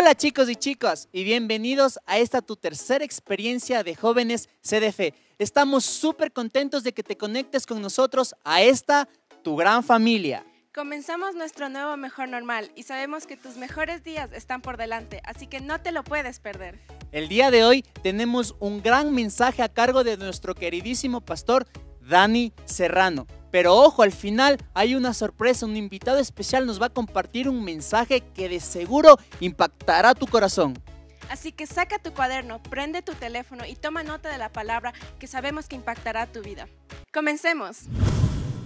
Hola chicos y chicas y bienvenidos a esta tu tercera experiencia de jóvenes CDF. Estamos súper contentos de que te conectes con nosotros a esta tu gran familia. Comenzamos nuestro nuevo Mejor Normal y sabemos que tus mejores días están por delante, así que no te lo puedes perder. El día de hoy tenemos un gran mensaje a cargo de nuestro queridísimo pastor Dani Serrano. Pero ojo, al final hay una sorpresa, un invitado especial nos va a compartir un mensaje que de seguro impactará tu corazón. Así que saca tu cuaderno, prende tu teléfono y toma nota de la palabra que sabemos que impactará tu vida. Comencemos.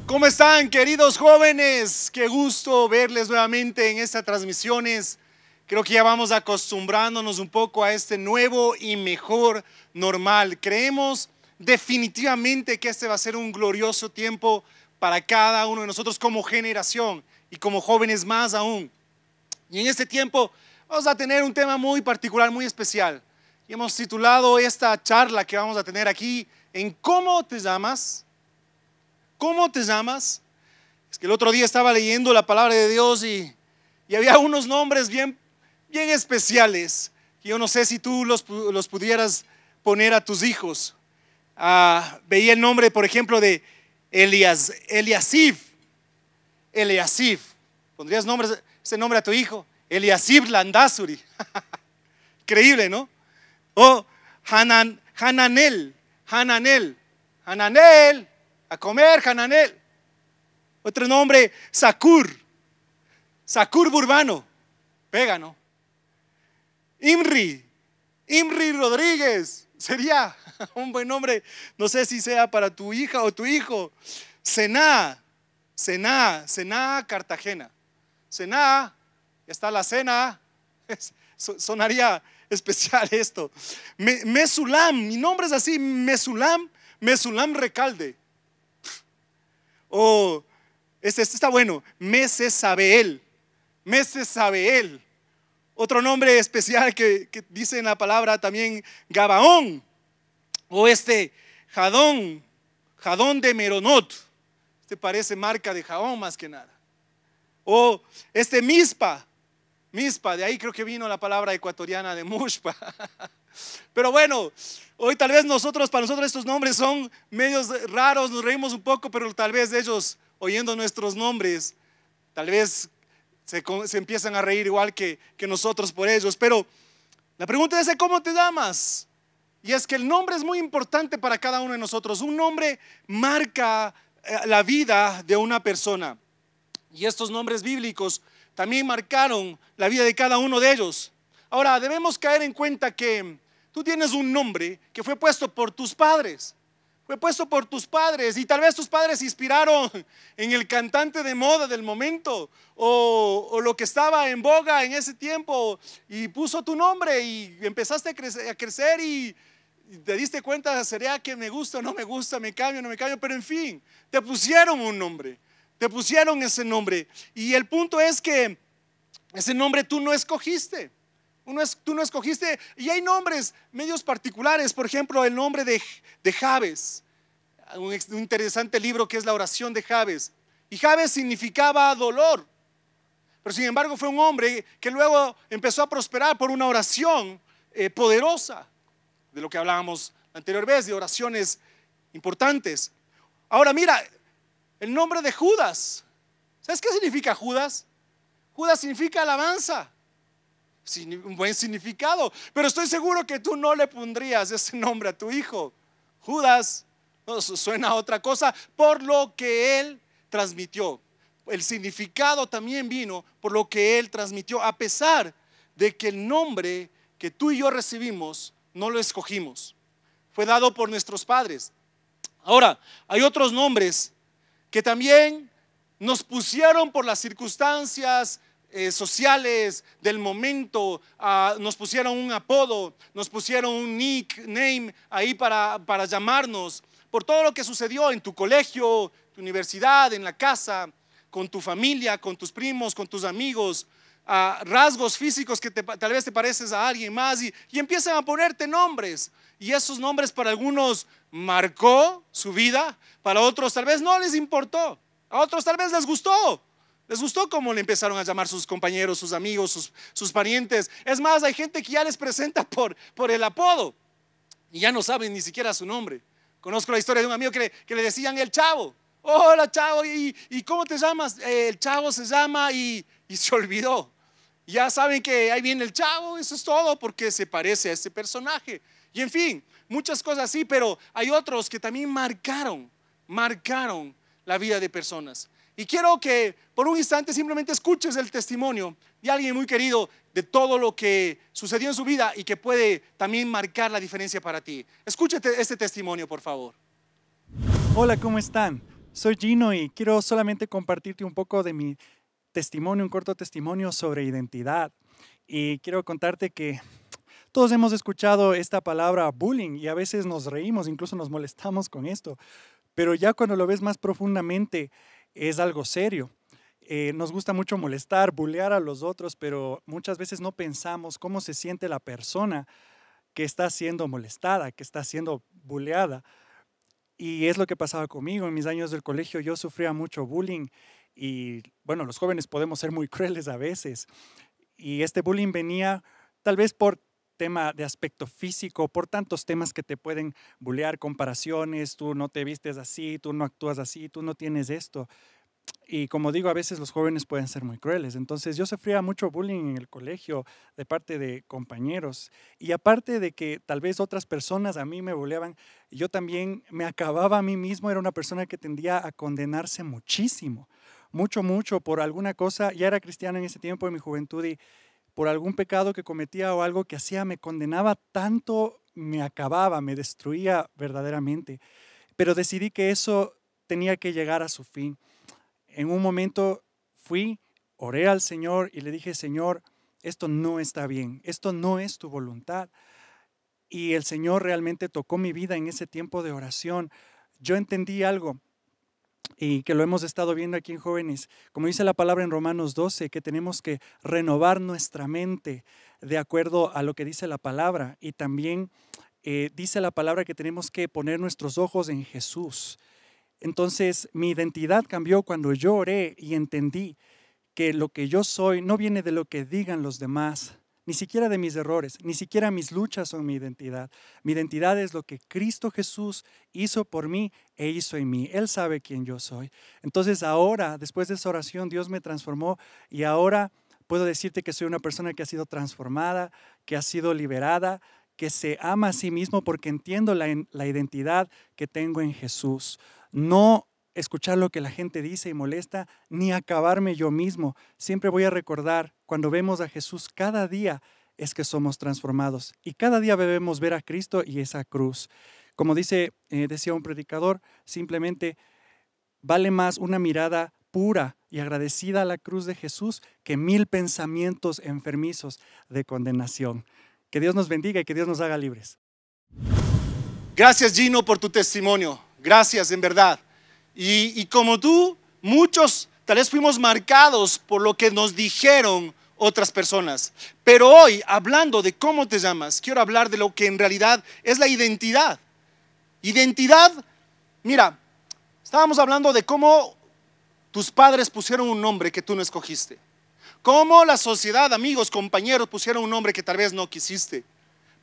¿Cómo están queridos jóvenes? Qué gusto verles nuevamente en estas transmisiones. Creo que ya vamos acostumbrándonos un poco a este nuevo y mejor normal. Creemos definitivamente que este va a ser un glorioso tiempo para cada uno de nosotros como generación y como jóvenes más aún. Y en este tiempo vamos a tener un tema muy particular, muy especial. Y hemos titulado esta charla que vamos a tener aquí en ¿Cómo te llamas? ¿Cómo te llamas? Es que el otro día estaba leyendo la palabra de Dios y, había unos nombres bien, especiales especiales. Yo no sé si tú los, los pudieras poner a tus hijos. Ah, veía el nombre, por ejemplo, de Elias, Eliasif Eliasib. ¿Pondrías ese nombre a tu hijo? Eliasif Landazuri. Increíble, ¿no? O Hanan, Hananel, Hananel, Hananel, a comer Hananel. Otro nombre, Sakur, Sakur Burbano, pega, ¿no? Imri, Imri Rodríguez, Sería un buen nombre, no sé si sea para tu hija o tu hijo. Cená, cená, cená Cartagena. ya está la cena. sonaría especial esto. mesulam, mi nombre es así, Mesulam, Mesulam Recalde. O, este, este, está bueno, Mesesabeel, Mesesabeel. Otro nombre especial que, que dice la palabra también Gabaón, o este Jadón, Jadón de Meronot. Este parece marca de Jaón más que nada. O este Mispa, Mispa, de ahí creo que vino la palabra ecuatoriana de Mushpa. Pero bueno, hoy tal vez nosotros, para nosotros estos nombres son medios raros, nos reímos un poco, pero tal vez ellos, oyendo nuestros nombres, tal vez se, empiezan a reír igual que, que nosotros por ellos. Pero la pregunta es, ¿cómo te llamas? Y es que el nombre es muy importante para cada uno de nosotros. Un nombre marca eh, la vida de una persona. Y estos nombres bíblicos también marcaron la vida de cada uno de ellos. Ahora, debemos caer en cuenta que tú tienes un nombre que fue puesto por tus padres puesto por tus padres y tal vez tus padres se inspiraron en el cantante de moda del momento o, lo que estaba en boga en ese tiempo y puso tu nombre y empezaste a crecer, y, te diste cuenta, sería que me gusta o no me gusta, me cambio o no me cambio, pero en fin, te pusieron un nombre, te pusieron ese nombre y el punto es que ese nombre tú no escogiste tú no escogiste, y hay nombres medios particulares, por ejemplo, el nombre de, Javes un, interesante libro que es la oración de Javes Y Javes significaba dolor, pero sin embargo fue un hombre que luego empezó a prosperar por una oración eh, poderosa, de lo que hablábamos anteriormente anterior vez, de oraciones importantes. Ahora mira, el nombre de Judas. ¿Sabes qué significa Judas? Judas significa alabanza un buen significado, pero estoy seguro que tú no le pondrías ese nombre a tu hijo. Judas suena a otra cosa por lo que él transmitió. El significado también vino por lo que él transmitió, a pesar de que el nombre que tú y yo recibimos no lo escogimos. Fue dado por nuestros padres. Ahora, hay otros nombres que también nos pusieron por las circunstancias, eh, sociales del momento, ah, nos pusieron un apodo, nos pusieron un nickname ahí para, para llamarnos, por todo lo que sucedió en tu colegio, tu universidad, en la casa, con tu familia, con tus primos, con tus amigos, ah, rasgos físicos que tal vez te pareces a alguien más y empiezan a ponerte nombres. Y esos nombres para algunos marcó su vida, para otros tal vez no les importó, a otros tal vez les gustó, les gustó cómo le empezaron a llamar sus compañeros, sus amigos, sus, parientes. Es más, hay gente que ya les presenta por, el apodo y ya no saben ni siquiera su nombre. Conozco la historia de un amigo que le, decían el chavo. Hola chavo, ¿y, cómo te llamas? el chavo se llama y, y se olvidó. Ya saben que ahí viene el chavo, eso es todo, porque se parece a ese personaje. Y en fin, muchas cosas así, pero hay otros que también marcaron, marcaron la vida de personas. Y quiero que por un instante simplemente escuches el testimonio de alguien muy querido de todo lo que sucedió en su vida y que puede también marcar la diferencia para ti. Escúchate este, este testimonio, por favor. Hola, ¿cómo están? Soy Gino y quiero solamente compartirte un poco de mi testimonio, un corto testimonio sobre identidad. Y quiero contarte que todos hemos escuchado esta palabra bullying y a veces nos reímos, incluso nos molestamos con esto. Pero ya cuando lo ves más profundamente, es algo serio. Eh, nos gusta mucho molestar, bullear a los otros, pero muchas veces no pensamos cómo se siente la persona que está siendo molestada, que está siendo bulleada. Y es lo que pasaba conmigo. En mis años del colegio yo sufría mucho bullying y bueno, los jóvenes podemos ser muy crueles a veces. Y este bullying venía tal vez por tema de aspecto físico, por tantos temas que te pueden bulear, comparaciones, tú no te vistes así, tú no actúas así, tú no tienes esto. Y como digo, a veces los jóvenes pueden ser muy crueles. Entonces yo sufría mucho bullying en el colegio de parte de compañeros. Y aparte de que tal vez otras personas a mí me bulleaban, yo también me acababa a mí mismo. Era una persona que tendía a condenarse muchísimo, mucho, mucho por alguna cosa. Ya era cristiano en ese tiempo, de mi juventud, y, por algún pecado que cometía o algo que hacía, me condenaba tanto, me acababa, me destruía verdaderamente. Pero decidí que eso tenía que llegar a su fin. En un momento fui, oré al Señor y le dije, Señor, esto no está bien, esto no es tu voluntad. Y el Señor realmente tocó mi vida en ese tiempo de oración. Yo entendí algo, y que lo hemos estado viendo aquí en jóvenes, como dice la palabra en Romanos 12, que tenemos que renovar nuestra mente de acuerdo a lo que dice la palabra y también eh, dice la palabra que tenemos que poner nuestros ojos en Jesús. Entonces mi identidad cambió cuando lloré y entendí que lo que yo soy no viene de lo que digan los demás, ni siquiera de mis errores, ni siquiera mis luchas son mi identidad. Mi identidad es lo que Cristo Jesús hizo por mí e hizo en mí. Él sabe quién yo soy. Entonces ahora, después de esa oración, Dios me transformó y ahora puedo decirte que soy una persona que ha sido transformada, que ha sido liberada, que se ama a sí mismo porque entiendo la, la identidad que tengo en Jesús. No escuchar lo que la gente dice y molesta, ni acabarme yo mismo. Siempre voy a recordar, cuando vemos a Jesús cada día, es que somos transformados. Y cada día debemos ver a Cristo y esa cruz. Como dice, eh, decía un predicador, simplemente vale más una mirada pura y agradecida a la cruz de Jesús que mil pensamientos enfermizos de condenación. Que Dios nos bendiga y que Dios nos haga libres. Gracias Gino por tu testimonio. Gracias en verdad. Y, como tú, muchos tal vez fuimos marcados por lo que nos dijeron otras personas. Pero hoy, hablando de cómo te llamas, quiero hablar de lo que en realidad es la identidad. Identidad, mira, estábamos hablando de cómo tus padres pusieron un nombre que tú no escogiste. Cómo la sociedad, amigos, compañeros, pusieron un nombre que tal vez no quisiste.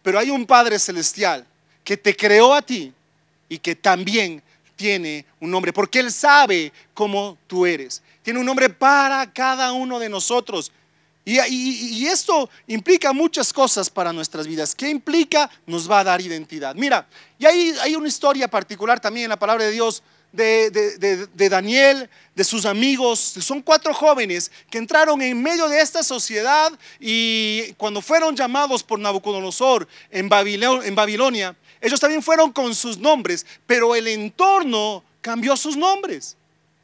Pero hay un Padre Celestial que te creó a ti y que también tiene un nombre, porque Él sabe cómo tú eres. Tiene un nombre para cada uno de nosotros. Y, esto implica muchas cosas para nuestras vidas. ¿Qué implica? Nos va a dar identidad. Mira, y hay, hay una historia particular también en la palabra de Dios de, Daniel, de sus amigos. Son cuatro jóvenes que entraron en medio de esta sociedad y cuando fueron llamados por Nabucodonosor en Babilonia, ellos también fueron con sus nombres, pero el entorno cambió sus nombres.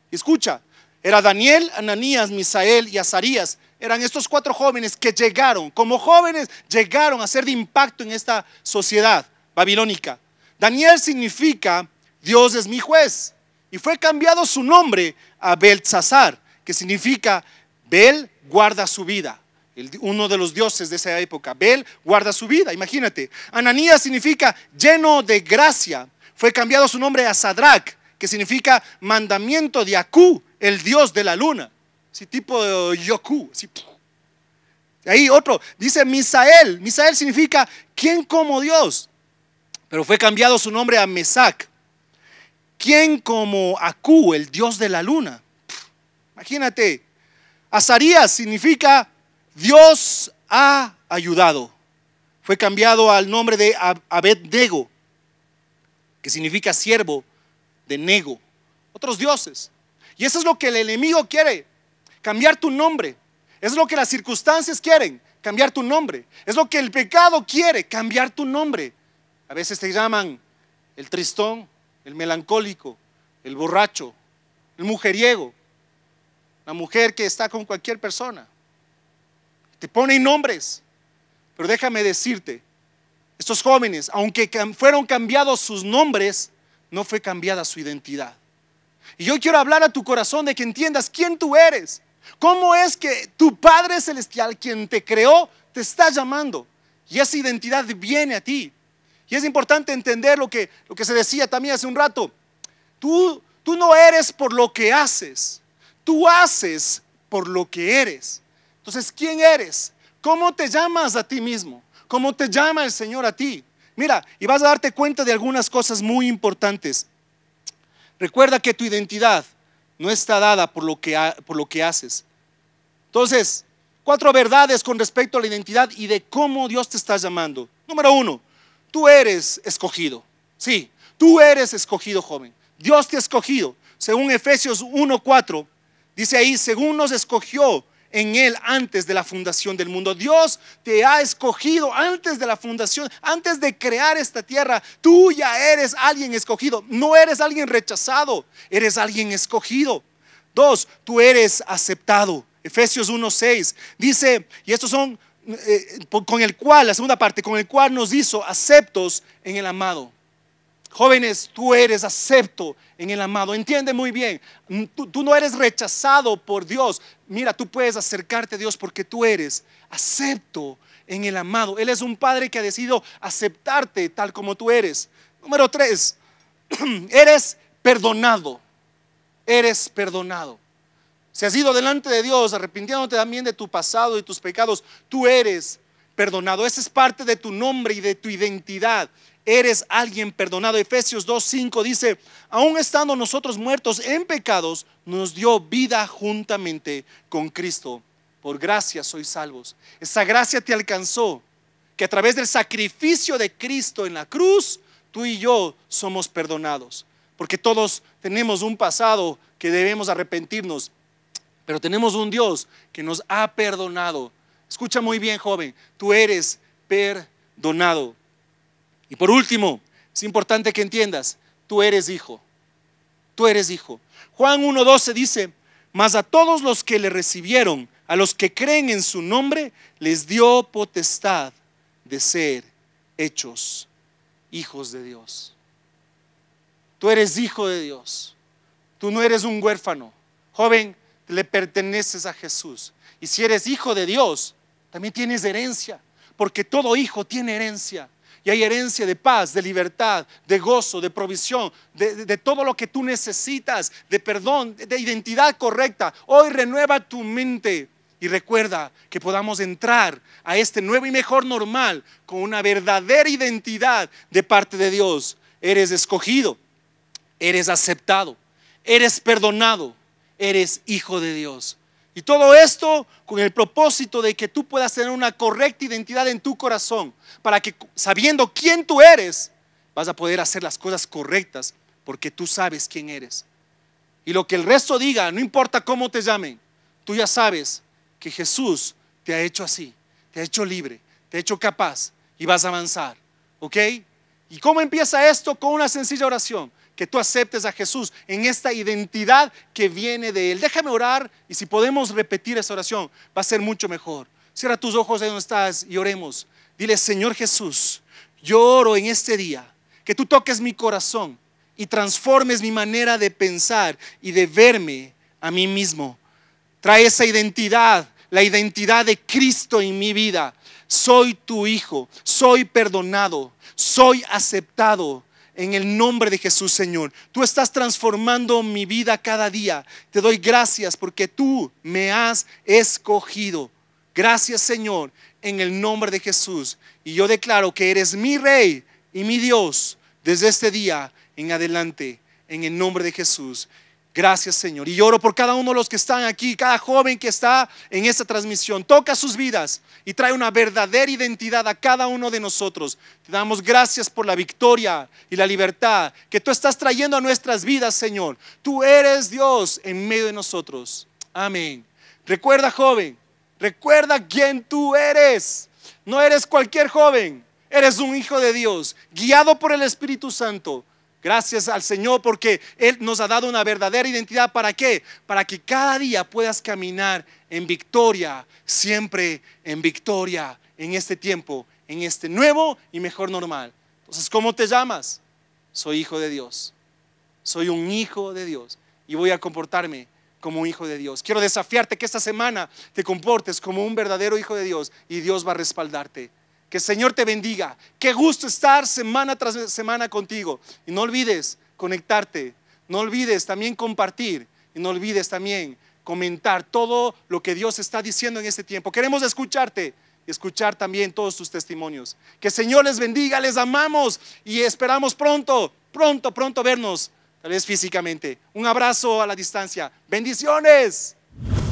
Escucha, era Daniel, Ananías, Misael y Azarías. Eran estos cuatro jóvenes que llegaron, como jóvenes, llegaron a ser de impacto en esta sociedad babilónica. Daniel significa Dios es mi juez. Y fue cambiado su nombre a Belsasar que significa Bel guarda su vida uno de los dioses de esa época. Bel guarda su vida, imagínate. Ananías significa lleno de gracia. Fue cambiado su nombre a Sadrach, que significa mandamiento de Aku, el dios de la luna. Sí, tipo Yoku. Ahí otro, dice Misael. Misael significa ¿quién como Dios? Pero fue cambiado su nombre a Mesac. ¿Quién como Aku, el dios de la luna? Imagínate. Azarías significa Dios ha ayudado. Fue cambiado al nombre de Abednego, que significa siervo de Nego. Otros dioses. Y eso es lo que el enemigo quiere, cambiar tu nombre. Es lo que las circunstancias quieren, cambiar tu nombre. Es lo que el pecado quiere, cambiar tu nombre. A veces te llaman el tristón, el melancólico, el borracho, el mujeriego, la mujer que está con cualquier persona te ponen nombres. Pero déjame decirte, estos jóvenes, aunque fueron cambiados sus nombres, no fue cambiada su identidad. Y yo quiero hablar a tu corazón de que entiendas quién tú eres. ¿Cómo es que tu Padre Celestial, quien te creó, te está llamando? Y esa identidad viene a ti. Y es importante entender lo que, lo que se decía también hace un rato. Tú, tú no eres por lo que haces, tú haces por lo que eres. Entonces, ¿quién eres? ¿Cómo te llamas a ti mismo? ¿Cómo te llama el Señor a ti? Mira, y vas a darte cuenta de algunas cosas muy importantes. Recuerda que tu identidad no está dada por lo que, por lo que haces. Entonces, cuatro verdades con respecto a la identidad y de cómo Dios te está llamando. Número uno, tú eres escogido. Sí, tú eres escogido, joven. Dios te ha escogido. Según Efesios 1.4, dice ahí, según nos escogió en Él antes de la fundación del mundo. Dios te ha escogido antes de la fundación, antes de crear esta tierra. Tú ya eres alguien escogido. No eres alguien rechazado, eres alguien escogido. Dos, tú eres aceptado. Efesios 1.6 dice, y estos son eh, eh, con el cual, la segunda parte, con el cual nos hizo aceptos en el amado. Jóvenes, tú eres acepto en el amado. Entiende muy bien, mm, tú, no eres rechazado por Dios. Mira, tú puedes acercarte a Dios porque tú eres acepto en el amado. Él es un padre que ha decidido aceptarte tal como tú eres. Número tres, eres perdonado. Eres perdonado. Si has ido delante de Dios arrepintiéndote también de tu pasado y tus pecados, tú eres perdonado. Esa es parte de tu nombre y de tu identidad eres alguien perdonado. Efesios 2.5 dice, aún estando nosotros muertos en pecados, nos dio vida juntamente con Cristo. Por gracia sois salvos. Esa gracia te alcanzó, que a través del sacrificio de Cristo en la cruz, tú y yo somos perdonados. Porque todos tenemos un pasado que debemos arrepentirnos, pero tenemos un Dios que nos ha perdonado. Escucha muy bien, joven, tú eres perdonado. Y por último, es importante que entiendas, tú eres hijo, tú eres hijo. Juan 1.12 dice, mas a todos los que le recibieron, a los que creen en su nombre, les dio potestad de ser hechos hijos de Dios. Tú eres hijo de Dios. Tú no eres un huérfano. Joven, le perteneces a Jesús. Y si eres hijo de Dios, también tienes herencia, porque todo hijo tiene herencia y hay herencia de paz, de libertad, de gozo, de provisión, de, todo lo que tú necesitas, de perdón, de identidad correcta. Hoy renueva tu mente y recuerda que podamos entrar a este nuevo y mejor normal con una verdadera identidad de parte de Dios. Eres escogido, eres aceptado, eres perdonado, eres hijo de Dios. Y todo esto con el propósito de que tú puedas tener una correcta identidad en tu corazón, para que sabiendo quién tú eres, vas a poder hacer las cosas correctas, porque tú sabes quién eres. Y lo que el resto diga, no importa cómo te llamen, tú ya sabes que Jesús te ha hecho así, te ha hecho libre, te ha hecho capaz y vas a avanzar. ¿Ok? ¿Y cómo empieza esto? Con una sencilla oración que tú aceptes a Jesús en esta identidad que viene de Él. Déjame orar y si podemos repetir esa oración, va a ser mucho mejor. Cierra tus ojos ahí donde estás y oremos. Dile, Señor Jesús, yo oro en este día que tú toques mi corazón y transformes mi manera de pensar y de verme a mí mismo. Trae esa identidad, la identidad de Cristo en mi vida. Soy tu hijo, soy perdonado, soy aceptado, en el nombre de Jesús, Señor. Tú estás transformando mi vida cada día. Te doy gracias porque tú me has escogido. Gracias, Señor, en el nombre de Jesús. Y yo declaro que eres mi Rey y mi Dios desde este día en adelante, en el nombre de Jesús. Gracias Señor. Y lloro por cada uno de los que están aquí, cada joven que está en esta transmisión. Toca sus vidas y trae una verdadera identidad a cada uno de nosotros. Te damos gracias por la victoria y la libertad que tú estás trayendo a nuestras vidas, Señor. Tú eres Dios en medio de nosotros. Amén. Recuerda, joven, recuerda quién tú eres. No eres cualquier joven, eres un hijo de Dios, guiado por el Espíritu Santo Gracias al Señor porque Él nos ha dado una verdadera identidad. ¿Para qué? Para que cada día puedas caminar en victoria, siempre en victoria, en este tiempo, en este nuevo y mejor normal. Entonces, ¿cómo te llamas? Soy hijo de Dios. Soy un hijo de Dios y voy a comportarme como un hijo de Dios. Quiero desafiarte que esta semana te comportes como un verdadero hijo de Dios y Dios va a respaldarte. Que el Señor te bendiga. Qué gusto estar semana tras semana contigo. Y no olvides conectarte. No olvides también compartir. Y no olvides también comentar todo lo que Dios está diciendo en este tiempo. Queremos escucharte y escuchar también todos tus testimonios. Que el Señor les bendiga, les amamos y esperamos pronto, pronto, pronto vernos, tal vez físicamente. Un abrazo a la distancia. Bendiciones.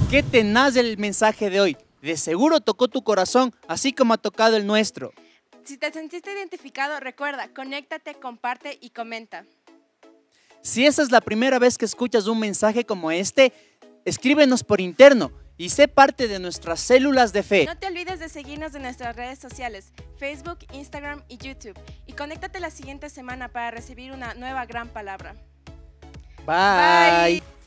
¿Qué tenaz el mensaje de hoy? De seguro tocó tu corazón, así como ha tocado el nuestro. Si te sentiste identificado, recuerda, conéctate, comparte y comenta. Si esa es la primera vez que escuchas un mensaje como este, escríbenos por interno y sé parte de nuestras células de fe. No te olvides de seguirnos en nuestras redes sociales, Facebook, Instagram y YouTube. Y conéctate la siguiente semana para recibir una nueva gran palabra. Bye. Bye.